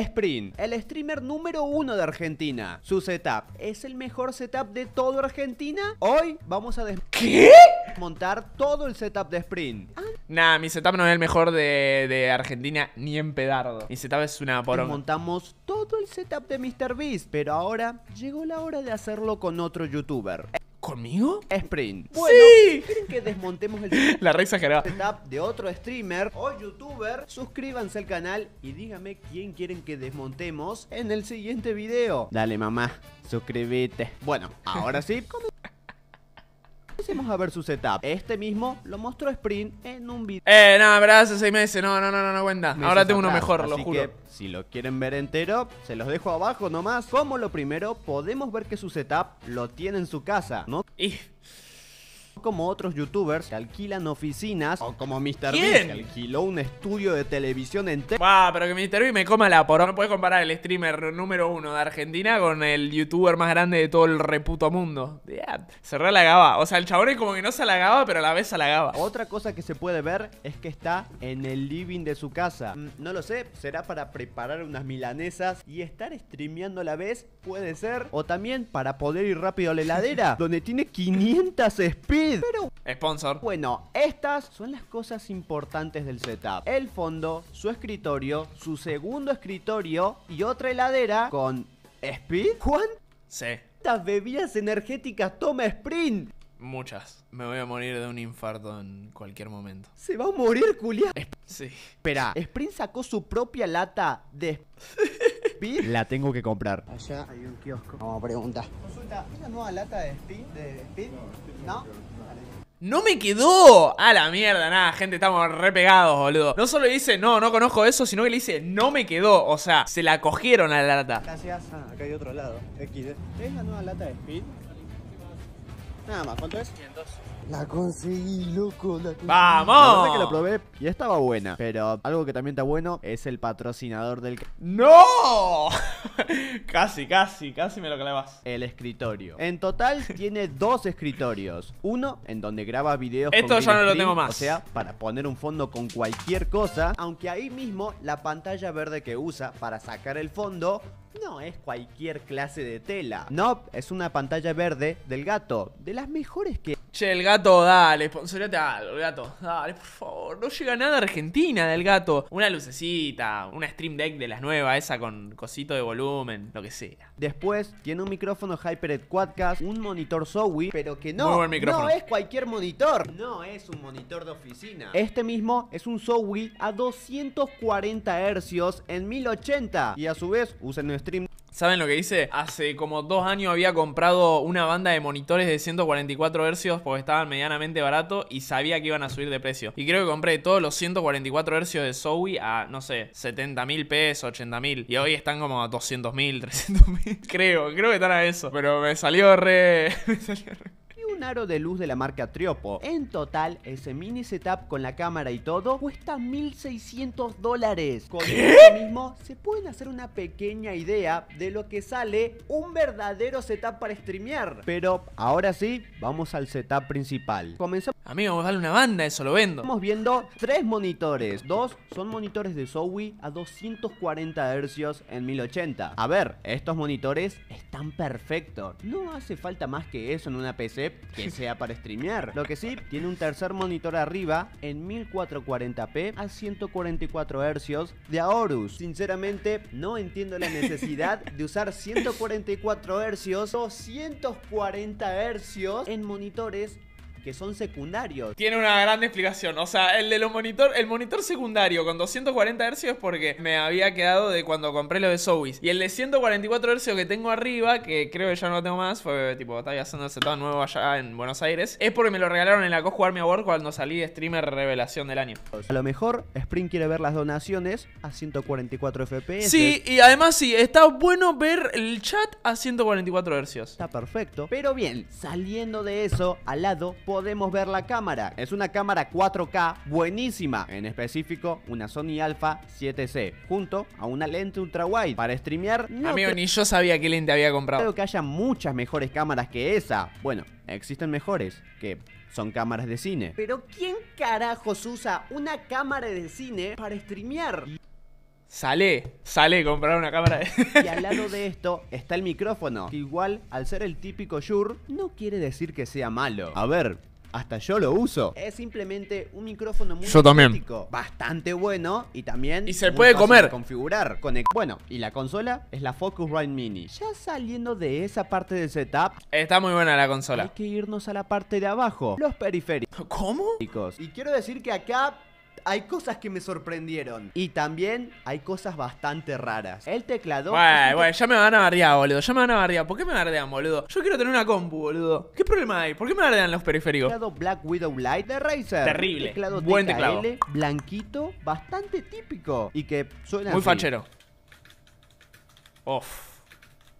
Sprint, el streamer número uno de Argentina. Su setup, ¿es el mejor setup de toda Argentina? Hoy vamos a Montar todo el setup de Sprint. Ah. Nah, mi setup no es el mejor de, Argentina ni en pedardo. Mi setup es una poronga. Montamos todo el setup de Beast, pero ahora llegó la hora de hacerlo con otro youtuber. ¿Conmigo? Sprint. Bueno, ¡Sí! ¿quieren que desmontemos el La re este setup de otro streamer o youtuber? Suscríbanse al canal y díganme quién quieren que desmontemos en el siguiente video. Dale, mamá, suscríbete. Bueno, ahora sí, Empecemos a ver su setup. Este mismo lo mostró Sprint en un video. Eh, no, verdad, hace seis meses. No, no, no, no, no cuenta. Ahora tengo uno mejor, lo juro. Que, si lo quieren ver entero, se los dejo abajo nomás. Como lo primero, podemos ver que su setup lo tiene en su casa, ¿no? Y como otros youtubers que alquilan oficinas o como Mr. Bean que alquiló un estudio de televisión entero. ¡Pah! pero que Mr. me coma la porra. No puedes comparar el streamer número uno de Argentina con el youtuber más grande de todo el reputo mundo. Se re O sea, el chabón es como que no se halagaba, pero a la vez se halagaba. Otra cosa que se puede ver es que está en el living de su casa. Mm, no lo sé, será para preparar unas milanesas y estar streameando a la vez, puede ser. O también para poder ir rápido a la heladera, donde tiene 500 espíritus pero Sponsor. Bueno, estas son las cosas importantes del setup. El fondo, su escritorio, su segundo escritorio y otra heladera con... ¿Speed? ¿Cuántas bebidas energéticas toma Sprint? Muchas. Me voy a morir de un infarto en cualquier momento. ¿Se va a morir, Julián? sí. Espera, Sprint sacó su propia lata de... La tengo que comprar. Allá hay un kiosco. Vamos a preguntar. Consulta, ¿es nueva lata de Speed? ¿De Speed? ¿No? No me quedó. A la mierda, nada, gente, estamos re pegados, boludo. No solo dice, no, no conozco eso, sino que le dice, no me quedó. O sea, se la cogieron a la lata. Gracias. Ah, acá hay otro lado. ¿eh? ¿Es la nueva lata de Speed? Nada más, ¿cuánto es? 500. La conseguí, loco. La ¡Vamos! La que lo probé y estaba buena. Pero algo que también está bueno es el patrocinador del. ¡No! casi, casi, casi me lo clavas. El escritorio. En total tiene dos escritorios. Uno en donde graba videos. Esto ya no lo tengo más. O sea, para poner un fondo con cualquier cosa. Aunque ahí mismo la pantalla verde que usa para sacar el fondo no es cualquier clase de tela. No, es una pantalla verde del gato. De las mejores que. Che, el gato, dale, sponsorate algo, gato. Dale, por favor no, llega nada Argentina del gato. Una lucecita, una Stream Deck de las nuevas, esa con cosito de volumen, lo que sea. Después tiene un micrófono HyperEd Quadcast, un monitor Zowie, pero que no, no es cualquier monitor. No es un monitor de oficina. Este mismo es un Zowie a 240 Hz en 1080 y a su vez usa en stream ¿Saben lo que hice? Hace como dos años había comprado una banda de monitores de 144 Hz porque estaban medianamente barato y sabía que iban a subir de precio. Y creo que compré todos los 144 Hz de Zowie a, no sé, 70 mil pesos, 80 mil. Y hoy están como a 200 mil, 300 mil. Creo, creo que están a eso. Pero me salió re... me salió re aro de luz de la marca Triopo. En total, ese mini setup con la cámara y todo cuesta 1600 dólares. Con esto mismo se pueden hacer una pequeña idea de lo que sale un verdadero setup para streamear. Pero ahora sí, vamos al setup principal. Comenzamos. Amigo, vos vale una banda, eso lo vendo. Estamos viendo tres monitores. Dos son monitores de Zowie a 240 Hz en 1080. A ver, estos monitores están perfectos. No hace falta más que eso en una PC que sea para streamear. Lo que sí, tiene un tercer monitor arriba en 1440p a 144 Hz de Aorus. Sinceramente, no entiendo la necesidad de usar 144 Hz o 140 Hz en monitores que son secundarios. Tiene una gran explicación. O sea, el de los monitor, el monitor secundario con 240 Hz es porque me había quedado de cuando compré lo de Sowis. Y el de 144 Hz que tengo arriba, que creo que ya no lo tengo más, fue tipo, estaba haciéndose todo nuevo allá en Buenos Aires, es porque me lo regalaron en la jugar Army Award cuando salí de streamer revelación del año. A lo mejor Spring quiere ver las donaciones a 144 FPS. Sí, y además sí, está bueno ver el chat a 144 Hz. Está perfecto. Pero bien, saliendo de eso, al lado podemos ver la cámara. Es una cámara 4K buenísima, en específico una Sony Alpha 7C, junto a una lente ultra wide para streamear. Amigo, ni yo sabía qué lente había comprado. Creo que haya muchas mejores cámaras que esa. Bueno, existen mejores que son cámaras de cine. Pero ¿quién carajos usa una cámara de cine para streamear? Sale, sale comprar una cámara. De... y al lado de esto está el micrófono, que igual al ser el típico Shure no quiere decir que sea malo. A ver, hasta yo lo uso. Es simplemente un micrófono muy yo bastante bueno y también y se puede comer. configurar, con bueno, y la consola es la Focusrite Mini. Ya saliendo de esa parte del setup, está muy buena la consola. Hay que irnos a la parte de abajo, los periféricos. ¿Cómo? Y quiero decir que acá hay cosas que me sorprendieron. Y también hay cosas bastante raras. El teclado. Bueno, bueno, ya me van a bardear, boludo. Ya me van a bardear. ¿Por qué me bardean, boludo? Yo quiero tener una compu, boludo. ¿Qué problema hay? ¿Por qué me bardean los periféricos? Teclado Black Widow Light de Razer. Terrible. Teclado Buen teclado. Blanquito, bastante típico. Y que suena. Muy fanchero. fachero. Off.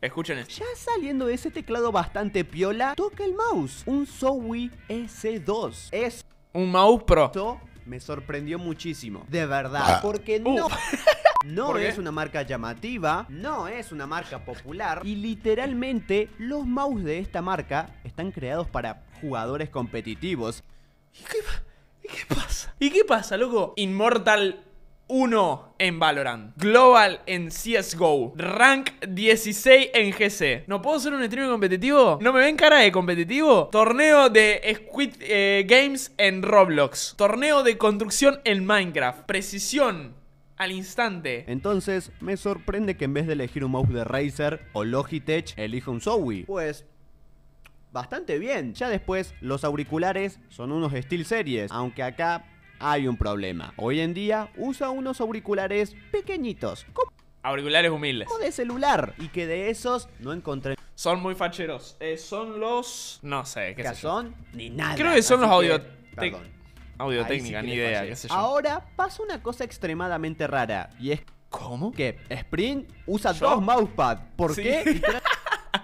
Escuchen esto. Ya saliendo de ese teclado bastante piola, toca el mouse. Un Zowie S2. Es un mouse pro me sorprendió muchísimo. De verdad. Ah. Porque uh. no. No es una marca llamativa, no es una marca popular y literalmente los mouse de esta marca están creados para jugadores competitivos. ¿Y qué, ¿Y qué pasa? ¿Y qué pasa, loco? Inmortal 1 en Valorant, Global en CSGO, Rank 16 en GC. ¿No puedo ser un streamer competitivo? ¿No me ven cara de competitivo? Torneo de Squid eh, Games en Roblox, torneo de construcción en Minecraft, precisión al instante. Entonces, me sorprende que en vez de elegir un mouse de Razer o Logitech, elija un Zowie. Pues bastante bien. Ya después, los auriculares son unos Steel Series, aunque acá hay un problema. Hoy en día usa unos auriculares pequeñitos, auriculares humildes, de celular, y que de esos no encontré. Son muy facheros. Eh, son los. No sé, qué son ni nada. Creo que son los audio. Audio técnica, ni idea, qué sé yo. Ahora pasa una cosa extremadamente rara, y es. ¿Cómo? Que Sprint usa dos mousepads. ¿Por qué?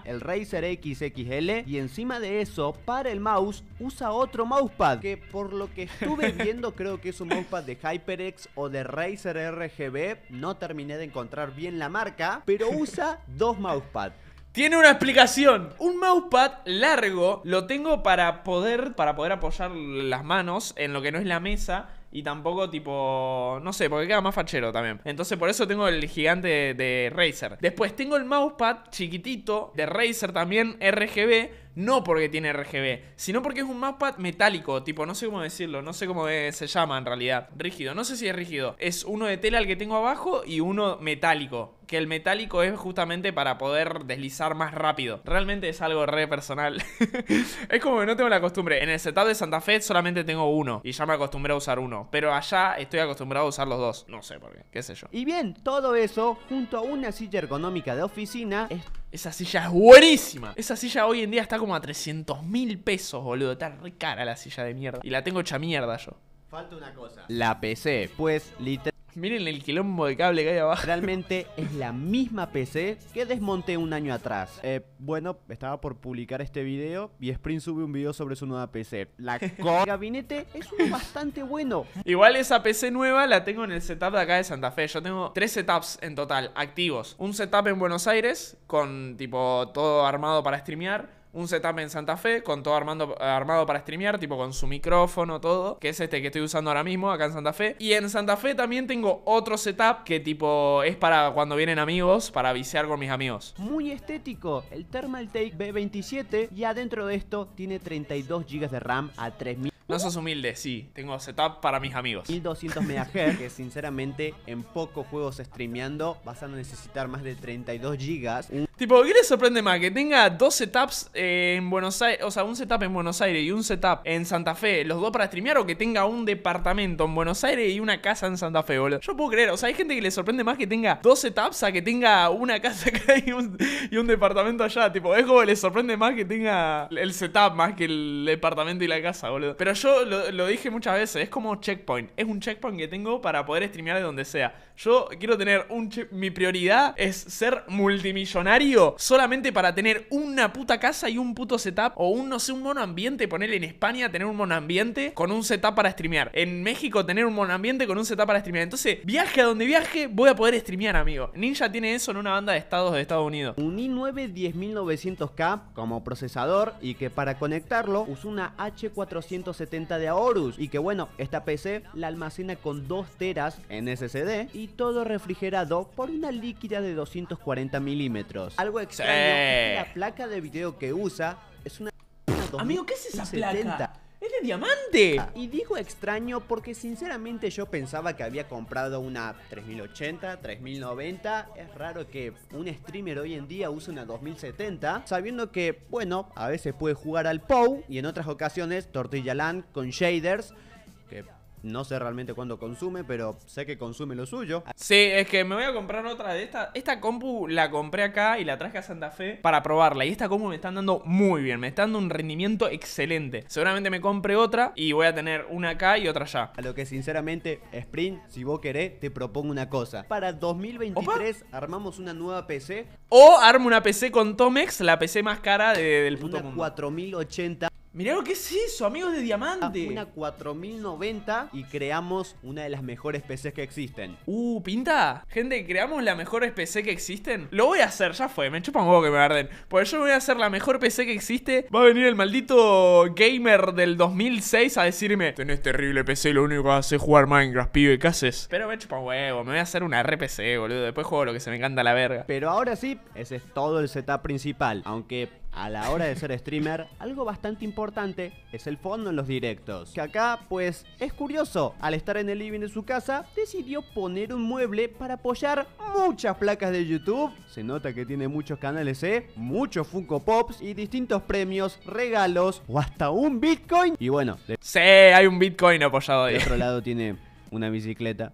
el Razer XXL y encima de eso, para el mouse, usa otro mousepad que por lo que estuve viendo creo que es un mousepad de HyperX o de Razer RGB, no terminé de encontrar bien la marca, pero usa dos mousepads. Tiene una explicación. Un mousepad largo lo tengo para poder, para poder apoyar las manos en lo que no es la mesa y tampoco tipo, no sé, porque queda más fachero también. Entonces por eso tengo el gigante de, Razer. Después tengo el mousepad chiquitito de Razer también RGB no porque tiene RGB, sino porque es un mousepad metálico, tipo, no sé cómo decirlo, no sé cómo se llama en realidad, rígido, no sé si es rígido, es uno de tela el que tengo abajo y uno metálico, que el metálico es justamente para poder deslizar más rápido. Realmente es algo re personal. es como que no tengo la costumbre. En el setup de Santa Fe solamente tengo uno y ya me acostumbré a usar uno. Pero allá estoy acostumbrado a usar los dos. No sé por qué, qué sé yo. Y bien, todo eso junto a una silla ergonómica de oficina. Esa silla es buenísima. Esa silla hoy en día está como a 300 mil pesos, boludo. Está re cara la silla de mierda. Y la tengo hecha mierda yo. Falta una cosa. La PC, pues literalmente Miren el quilombo de cable que hay abajo. Realmente es la misma PC que desmonté un año atrás. Eh, bueno, estaba por publicar este video y Sprint sube un video sobre su nueva PC. La co gabinete es uno bastante bueno. Igual esa PC nueva la tengo en el setup de acá de Santa Fe. Yo tengo tres setups en total, activos. Un setup en Buenos Aires, con tipo todo armado para streamear un setup en Santa Fe con todo armando, armado para streamear, tipo con su micrófono, todo, que es este que estoy usando ahora mismo acá en Santa Fe. Y en Santa Fe también tengo otro setup que tipo es para cuando vienen amigos, para viciar con mis amigos. Muy estético, el Thermaltake B27 y adentro de esto tiene 32 GB de RAM a 3000 no sos humilde, sí. Tengo setup para mis amigos. 1200 MHz, que sinceramente en pocos juegos streameando vas a necesitar más de 32 gigas. Tipo, ¿qué le sorprende más? Que tenga dos setups eh, en Buenos Aires, o sea, un setup en Buenos Aires y un setup en Santa Fe, los dos para streamear, o que tenga un departamento en Buenos Aires y una casa en Santa Fe, boludo. Yo puedo creer, o sea, hay gente que le sorprende más que tenga dos setups a que tenga una casa acá y un, departamento allá. Tipo, es como que les sorprende más que tenga el setup más que el departamento y la casa, boludo. Pero yo lo, dije muchas veces, es como checkpoint. Es un checkpoint que tengo para poder streamear de donde sea yo quiero tener un chip. Mi prioridad es ser multimillonario solamente para tener una puta casa y un puto setup o un, no sé, un mono ambiente. Ponerle en España tener un monoambiente con un setup para streamear. En México tener un mono ambiente con un setup para streamear. Entonces, viaje a donde viaje, voy a poder streamear, amigo. Ninja tiene eso en una banda de estados de Estados Unidos. Un i9 10900K como procesador y que para conectarlo usó una H470 de Aorus y que bueno, esta PC la almacena con Dos teras en SSD todo refrigerado por una líquida de 240 milímetros. Algo extraño la placa de video que usa es una... Amigo, ¿qué es esa placa? ¡Es de diamante! Y digo extraño porque sinceramente yo pensaba que había comprado una 3080, 3090. Es raro que un streamer hoy en día use una 2070, sabiendo que, bueno, a veces puede jugar al POU y en otras ocasiones Tortilla Land con shaders, que no sé realmente cuándo consume, pero sé que consume lo suyo. Sí, es que me voy a comprar otra de esta. Esta compu la compré acá y la traje a Santa Fe para probarla. Y esta compu me está dando muy bien. Me está dando un rendimiento excelente. Seguramente me compre otra y voy a tener una acá y otra allá. A lo que sinceramente, Sprint, si vos querés, te propongo una cosa. Para 2023 armamos una nueva PC. O armo una PC con Tomex, la PC más cara del puto una 4080 Mirá lo que es eso, amigos de diamante. Una 4090 y creamos una de las mejores PCs que existen. Uh, pinta. Gente, creamos la mejor PC que existen. Lo voy a hacer, ya fue. Me chupan un huevo que me arden. Porque yo voy a hacer la mejor PC que existe. Va a venir el maldito gamer del 2006 a decirme: Tenés terrible PC, lo único que a hacer es jugar Minecraft, pibe. ¿Qué haces? Pero me chupan un huevo. Me voy a hacer una RPC, boludo. Después juego lo que se me encanta la verga. Pero ahora sí, ese es todo el setup principal. Aunque a la hora de ser streamer, algo bastante importante es el fondo en los directos. Que acá, pues, es curioso, al estar en el living de su casa, decidió poner un mueble para apoyar muchas placas de YouTube. Se nota que tiene muchos canales, ¿eh? Muchos Funko Pops y distintos premios, regalos o hasta un Bitcoin. Y bueno, sí, hay un Bitcoin apoyado ahí. De otro lado tiene una bicicleta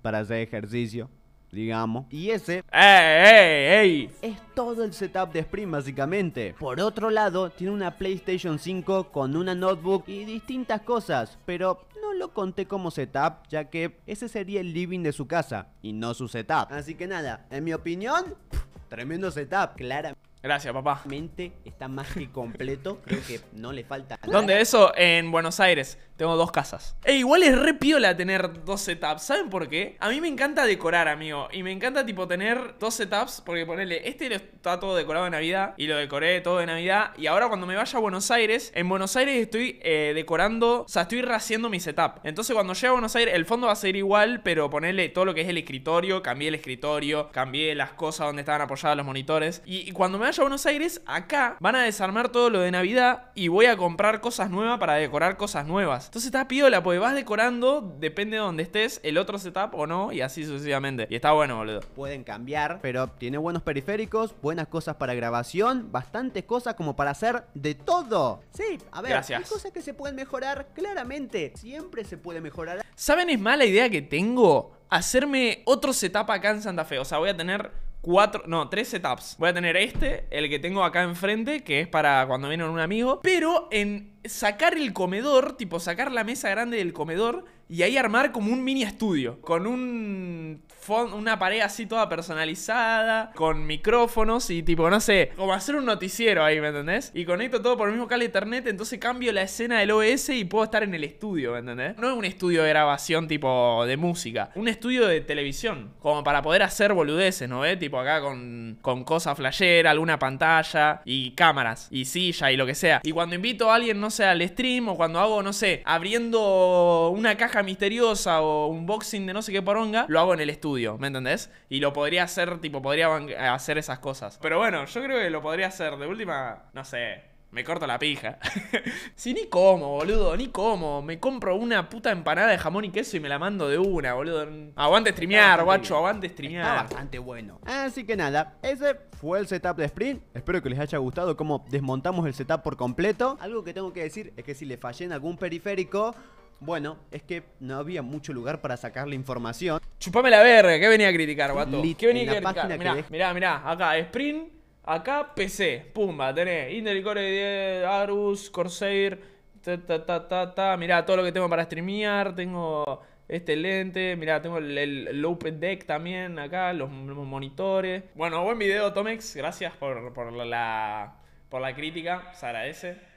para hacer ejercicio digamos. Y ese ¡Ey, ey, ey! es todo el setup de Spring, básicamente. Por otro lado, tiene una PlayStation 5 con una notebook y distintas cosas, pero no lo conté como setup, ya que ese sería el living de su casa y no su setup. Así que nada, en mi opinión, tremendo setup, claramente. Gracias, papá. Mente está más que completo, creo que no le falta. ¿Dónde eso? En Buenos Aires. Tengo dos casas. E igual es re piola tener dos setups. ¿Saben por qué? A mí me encanta decorar, amigo. Y me encanta, tipo, tener dos setups. Porque ponele, este está todo decorado de Navidad. Y lo decoré todo de Navidad. Y ahora cuando me vaya a Buenos Aires, en Buenos Aires estoy eh, decorando. O sea, estoy rehaciendo mi setup. Entonces cuando llegue a Buenos Aires, el fondo va a ser igual. Pero ponerle todo lo que es el escritorio. Cambié el escritorio. Cambié las cosas donde estaban apoyadas los monitores. y cuando me vaya a Buenos Aires, acá van a desarmar todo lo de Navidad. Y voy a comprar cosas nuevas para decorar cosas nuevas. Entonces está piola, porque vas decorando, depende de donde estés, el otro setup o no, y así sucesivamente. Y está bueno, boludo. Pueden cambiar, pero tiene buenos periféricos, buenas cosas para grabación, bastantes cosas como para hacer de todo. Sí, a ver, hay cosas que se pueden mejorar, claramente. Siempre se puede mejorar. ¿Saben? Es mala idea que tengo hacerme otro setup acá en Santa Fe. O sea, voy a tener cuatro, no, tres setups. Voy a tener este, el que tengo acá enfrente, que es para cuando viene un amigo. Pero en sacar el comedor, tipo sacar la mesa grande del comedor, y ahí armar como un mini estudio, con un una pared así toda personalizada, con micrófonos y tipo, no sé, como hacer un noticiero ahí, ¿me entendés? Y conecto todo por el mismo cable internet, entonces cambio la escena del OS y puedo estar en el estudio, ¿me entendés? No es un estudio de grabación tipo de música, un estudio de televisión, como para poder hacer boludeces, ¿no ves? Tipo acá con, con cosa flashera, alguna pantalla y cámaras y silla y lo que sea. Y cuando invito a alguien, no sé, al stream o cuando hago, no sé, abriendo una caja misteriosa o un boxing de no sé qué poronga, lo hago en el estudio, ¿me entendés? Y lo podría hacer, tipo, podría hacer esas cosas. Pero bueno, yo creo que lo podría hacer. De última, no sé, me corto la pija. Si ni como, boludo, ni como. Me compro una puta empanada de jamón y queso y me la mando de una, boludo. Aguante streamear, guacho, aguante streamear. Está bastante bueno. Así que nada, ese fue el setup de Sprint. Espero que les haya gustado cómo desmontamos el setup por completo. Algo que tengo que decir es que si le fallé en algún periférico... Bueno, es que no había mucho lugar para sacar la información. Chupame la verga, ¿qué venía a criticar, guato? ¿Qué a Mirá, mirá, acá, Sprint, acá, PC, pumba, tenés Intel 10, Arus, Corsair, ta, ta, ta, ta, mirá, todo lo que tengo para streamear, tengo este lente, mirá, tengo el, Open Deck también acá, los, monitores. Bueno, buen video, Tomex, gracias por, por la... Por la crítica, se agradece.